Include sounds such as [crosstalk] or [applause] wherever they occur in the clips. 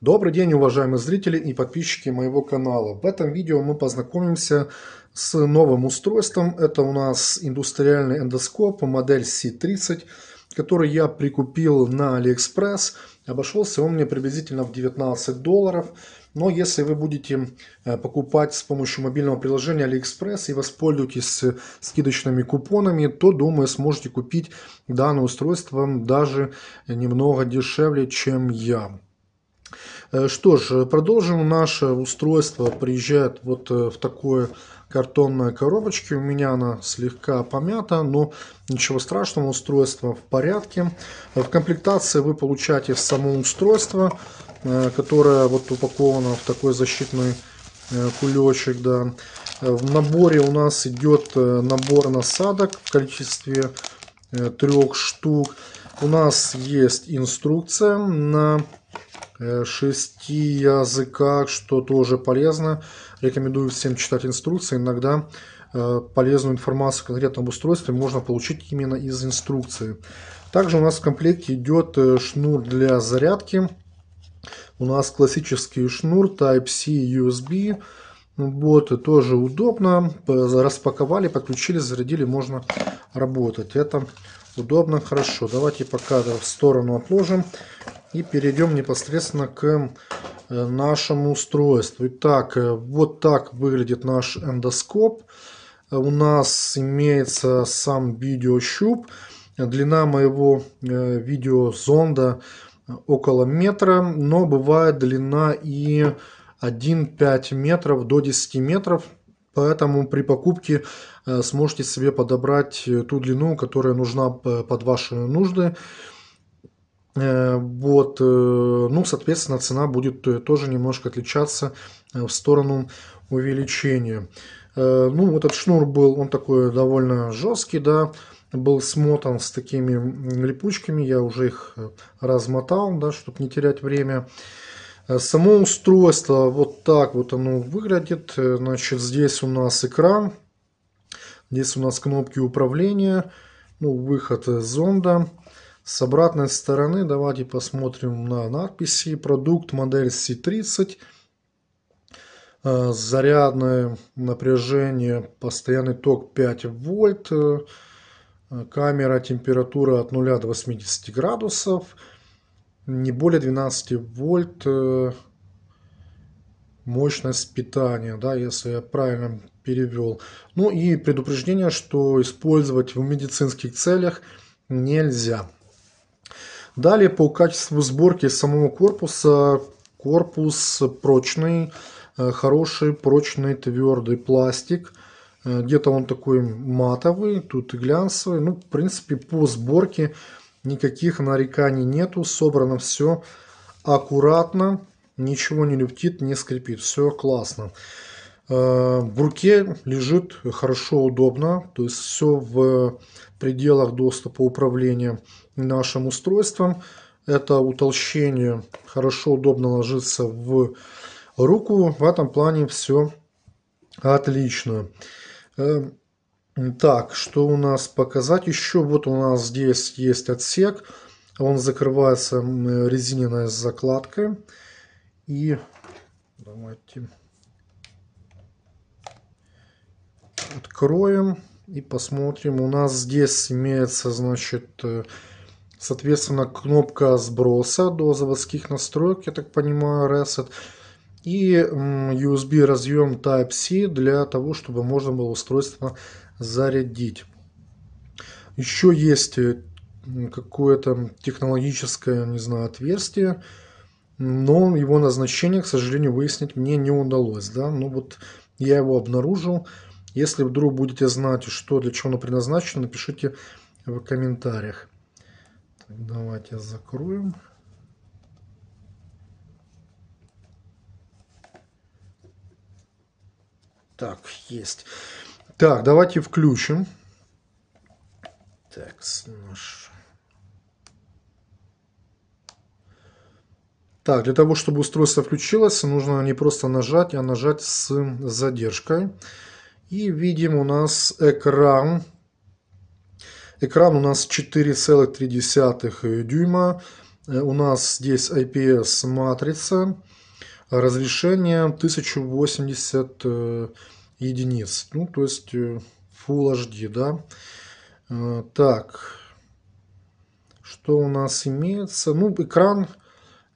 Добрый день, уважаемые зрители и подписчики моего канала. В этом видео мы познакомимся с новым устройством. Это у нас индустриальный эндоскоп модель C30, который я прикупил на AliExpress. Обошелся он мне приблизительно в 19 долларов. Но если вы будете э, покупать с помощью мобильного приложения AliExpress и воспользуетесь э, скидочными купонами, то, думаю, сможете купить данное устройство даже немного дешевле, чем я. Э, что ж, продолжим наше устройство. Приезжает вот э, в такое картонная коробочки. У меня она слегка помята, но ничего страшного, устройство в порядке. Э, в комплектации вы получаете само устройство, которое вот упаковано в такой защитный кулечек. Да. В наборе у нас идет набор насадок в количестве трех штук. У нас есть инструкция на Э, шести языках, что тоже полезно. Рекомендую всем читать инструкции. Иногда э, полезную информацию конкретно об устройстве можно получить именно из инструкции. Также у нас в комплекте идет э, шнур для зарядки. У нас классический шнур Type-C USB. Вот, тоже удобно. Распаковали, подключили, зарядили, можно работать. Это удобно, хорошо. Давайте пока в сторону отложим. И перейдем непосредственно к э, нашему устройству. Итак, э, вот так выглядит наш эндоскоп. Э, у нас имеется сам видеощуп. Длина моего видеозонда около метра, но бывает длина и 1,5 метров до 10 метров. Поэтому при покупке сможете себе подобрать ту длину, которая нужна под ваши нужды. Э, вот, э, ну, соответственно, цена будет э, тоже немножко отличаться в сторону увеличения. Ну, этот шнур был, он такой довольно жесткий, да, был смотан с такими липучками, я уже их размотал, да, чтобы не терять время. Само устройство, вот так вот оно выглядит, значит, здесь у нас экран, здесь у нас кнопки управления, ну, выход зонда, с обратной стороны давайте посмотрим на надписи. Продукт модель C30. Э, зарядное напряжение, постоянный ток 5 вольт. Э, камера, температура от 0 до 80 градусов. Не более 12 вольт э, мощность питания, да, если я правильно перевел. Ну и предупреждение, что использовать в медицинских целях нельзя. Далее по качеству сборки самого корпуса. Корпус прочный, э, хороший, прочный, твердый пластик. Э, где-то он такой матовый, тут и глянцевый. Ну, в принципе, по сборке никаких нареканий нету. Собрано все аккуратно, ничего не люптит, не скрипит. Все классно. Э, в руке лежит хорошо, удобно. То есть все в пределах доступа управления нашим устройством. Это утолщение хорошо, удобно ложится в руку. В этом плане все отлично. Эм, так, что у нас показать еще? Вот у нас здесь есть отсек. Он закрывается резиновой закладкой. И давайте откроем и посмотрим. У нас здесь имеется, значит, э, Соответственно, кнопка сброса до заводских настроек, я так понимаю, Reset. И USB разъем Type-C для того, чтобы можно было устройство зарядить. Еще есть э, какое-то технологическое, не знаю, отверстие, но его назначение, к сожалению, выяснить мне не удалось. Да? Но ну вот я его обнаружил. Если вдруг будете знать, что для чего оно предназначено, напишите в комментариях. Давайте закроем. Так, есть. Так, давайте включим. Так, наш... Так, для того, чтобы устройство включилось, нужно не просто нажать, а нажать с задержкой. И видим у нас экран Экран у нас 4,3 дюйма. Э, у нас здесь IPS матрица. Разрешение 1080 э, единиц. Ну, то есть э, Full HD, да. Так, что у нас имеется? Ну, экран,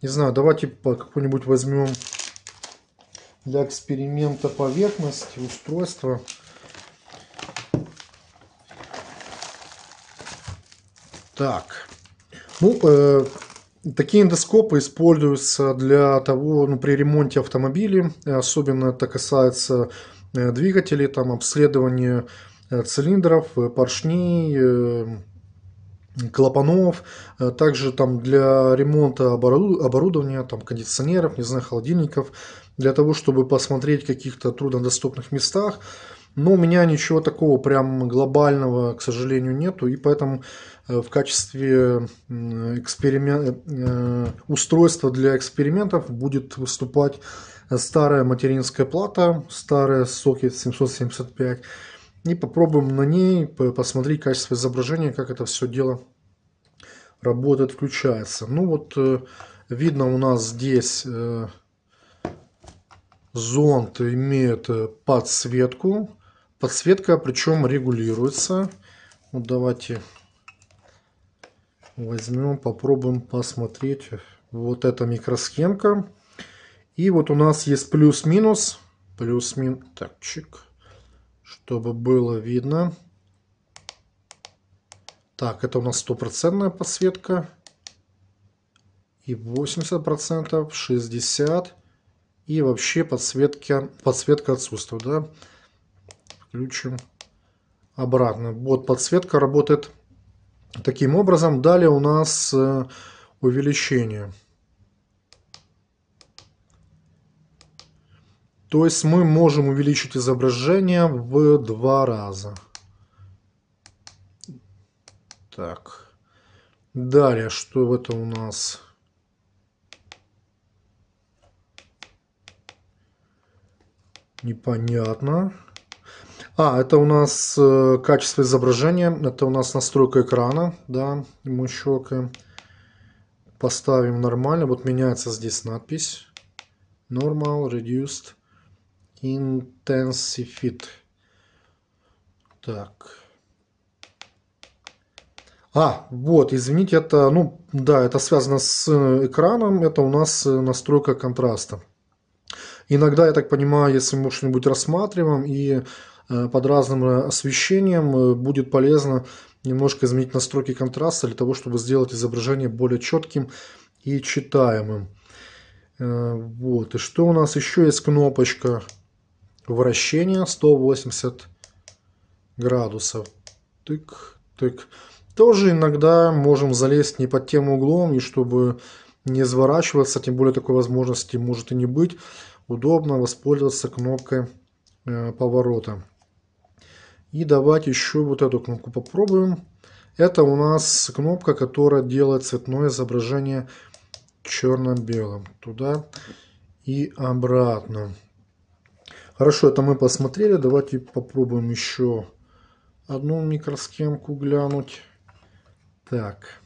не знаю, давайте какой-нибудь возьмем для эксперимента поверхность устройства. Так, ну, э, такие эндоскопы используются для того, ну, при ремонте автомобилей, особенно это касается э, двигателей, там, обследования э, цилиндров, э, поршней, клапанов, также там для ремонта оборудования, там кондиционеров, не знаю, холодильников, для того, чтобы посмотреть в каких-то труднодоступных местах, но у меня ничего такого прям глобального, к сожалению, нету, и поэтому э, в качестве эксперимен... Э, устройства для экспериментов будет выступать старая материнская плата, старая сокет 775, и попробуем на ней посмотреть качество изображения, как это все дело работает, включается. Ну вот э, видно у нас здесь зонд имеет подсветку, Подсветка причем регулируется. Вот ну, давайте возьмем, попробуем посмотреть. Вот эта микросхемка. И вот у нас есть плюс-минус. Плюс-минус. Так, чик. Чтобы было видно. Так, это у нас стопроцентная подсветка. И 80%, 60%. И вообще подсветка, подсветка отсутствует. Да? Включим обратно. Вот подсветка работает таким образом. Далее у нас э, увеличение. То есть мы можем увеличить изображение в два раза. Так. Далее, что в этом у нас? Непонятно. А, это у нас э, качество изображения, это у нас настройка экрана, да, мы щелкаем. Поставим нормально, вот меняется здесь надпись. Normal, Reduced, Intensifit. Так. А, вот, извините, это, ну, да, это связано с э, экраном, это у нас э, настройка контраста. Иногда, я так понимаю, если мы что-нибудь рассматриваем и Э, под разным э, освещением э, будет полезно немножко изменить настройки контраста для того, чтобы сделать изображение более четким и читаемым. Вот. И что у нас еще есть кнопочка вращения 180 градусов. Тык, тык. Тоже иногда можем залезть не под тем углом, и чтобы не сворачиваться, тем более такой возможности может и не быть, удобно воспользоваться кнопкой поворота. И давайте еще вот эту кнопку попробуем. Это у нас кнопка, которая делает цветное изображение черно-белым. Туда и обратно. Хорошо, это мы посмотрели. Давайте попробуем еще одну микросхемку глянуть. Так.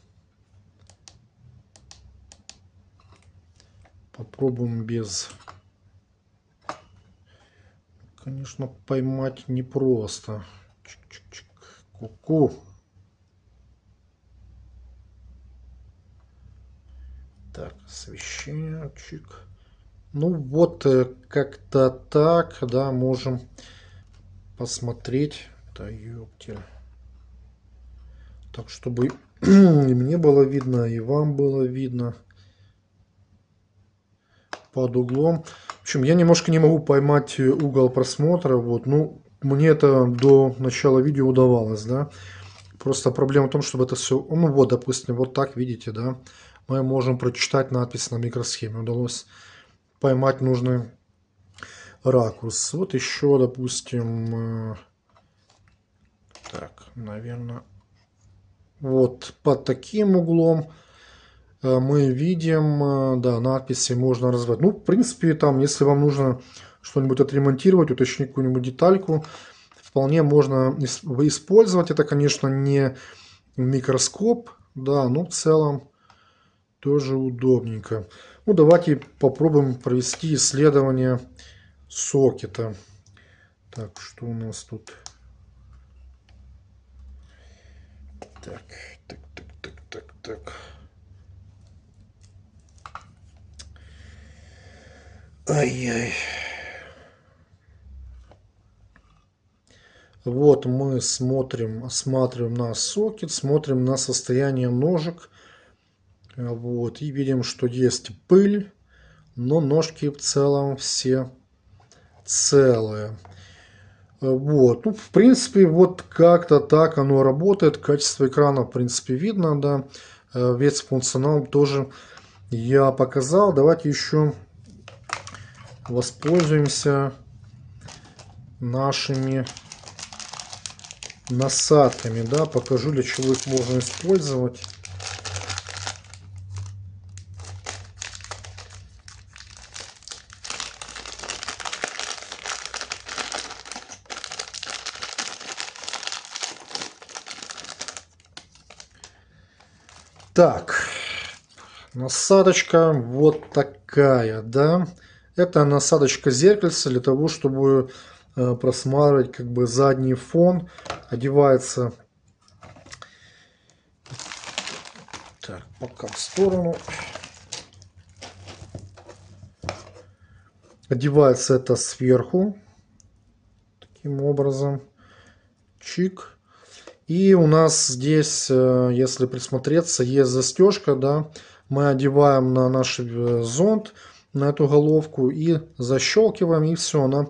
Попробуем без... Конечно, поймать непросто. просто. Ку-ку. Так, освещение. Ну вот э, как-то так, да, можем посмотреть. Да ёптель. Так, чтобы и мне было видно, и вам было видно под углом. В общем, я немножко не могу поймать э, угол просмотра. Вот, ну, мне это до начала видео удавалось, да. Просто проблема в том, чтобы это все, ну вот, допустим, вот так, видите, да, мы можем прочитать надпись на микросхеме. Удалось поймать нужный ракурс. Вот еще, допустим, э, так, наверное, вот под таким углом э, мы видим, э, да, надписи можно разводить. Ну, в принципе, там, если вам нужно что-нибудь отремонтировать, уточнить какую-нибудь детальку. Вполне можно использовать. Это, конечно, не микроскоп, да, но в целом тоже удобненько. Ну, давайте попробуем провести исследование сокета. Так, что у нас тут? Так, так, так, так, так, так. Ай-яй. Вот мы смотрим, осматриваем на сокет, смотрим на состояние ножек. Вот, и видим, что есть пыль, но ножки в целом все целые. Вот, ну, в принципе, вот как-то так оно работает. Качество экрана, в принципе, видно, да. Э, весь функционал тоже я показал. Давайте еще воспользуемся нашими насадками, да, покажу, для чего их можно использовать. Так, насадочка вот такая, да. Это насадочка зеркальца для того, чтобы э, просматривать как бы задний фон одевается так, пока в сторону одевается это сверху таким образом чик и у нас здесь э, если присмотреться есть застежка да мы одеваем на наш э, зонт на эту головку и защелкиваем и все она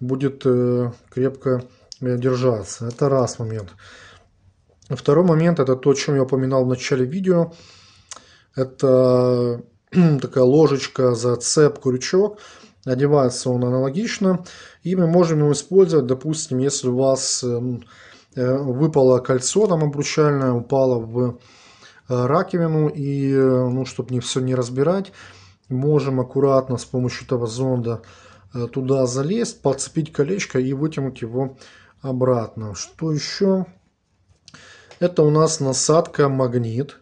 будет э, крепкая Э, держаться. Это раз момент. Второй момент, это то, о чем я упоминал в начале видео. Это [clears throat] такая ложечка, зацеп, крючок. Одевается он аналогично. И мы можем его использовать, допустим, если у вас эм, э, выпало кольцо там обручальное, упало в э, раковину. И, ну, чтобы не все не разбирать, можем аккуратно с помощью этого зонда туда залезть, подцепить колечко и вытянуть его обратно. Что еще? Это у нас насадка магнит.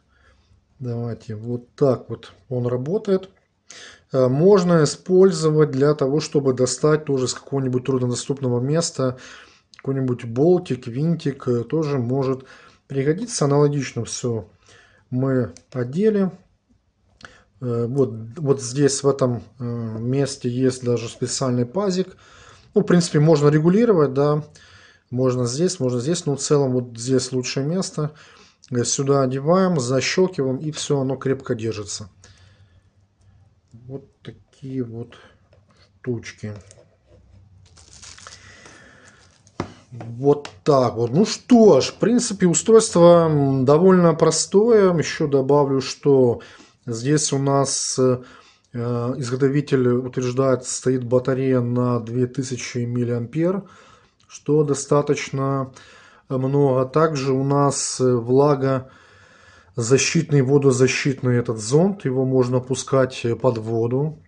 Давайте вот так вот он работает. Э, можно использовать для того, чтобы достать тоже с какого-нибудь труднодоступного места какой-нибудь болтик, винтик э, тоже может пригодиться. Аналогично все мы одели. Э, вот, вот здесь в этом месте есть даже специальный пазик. Ну, в принципе, можно регулировать, да. Можно здесь, можно здесь, но ну, в целом вот здесь лучшее место. Сюда одеваем, защелкиваем и все, оно крепко держится. Вот такие вот штучки. Вот так вот. Ну что ж, в принципе, устройство довольно простое. Еще добавлю, что здесь у нас э, изготовитель утверждает, стоит батарея на 2000 мА что достаточно э, много. А также у нас э, влага защитный, водозащитный этот зонт. Его можно пускать э, под воду.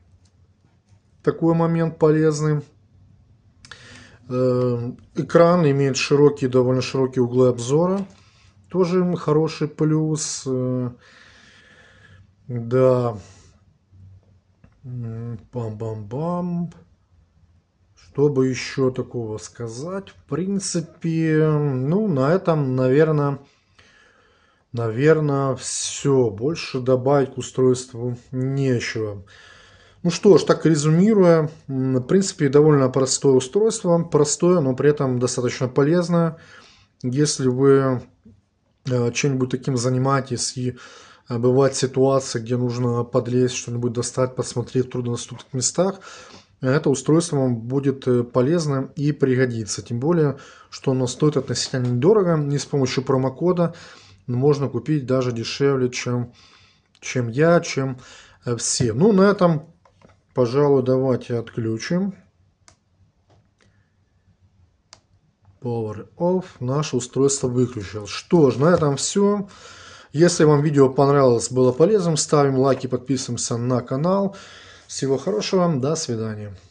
Такой момент полезный. Экран имеет широкие, довольно широкие углы обзора. Тоже хороший плюс. Да. Бам-бам-бам. Что бы еще такого сказать? В принципе, ну, на этом, наверное, наверное, все. Больше добавить к устройству нечего. Ну что ж, так резюмируя, в принципе, довольно простое устройство. Простое, но при этом достаточно полезное. Если вы э, чем-нибудь таким занимаетесь и э, бывает ситуация, где нужно подлезть, что-нибудь достать, посмотреть в труднодоступных местах – это устройство вам будет э, полезно и пригодится. Тем более, что оно стоит относительно недорого, не с помощью промокода, можно купить даже дешевле, чем, чем я, чем э, все. Ну, на этом, пожалуй, давайте отключим. Power off. Наше устройство выключил. Что ж, на этом все. Если вам видео понравилось, было полезным, ставим лайки, подписываемся на канал. Всего хорошего, до свидания.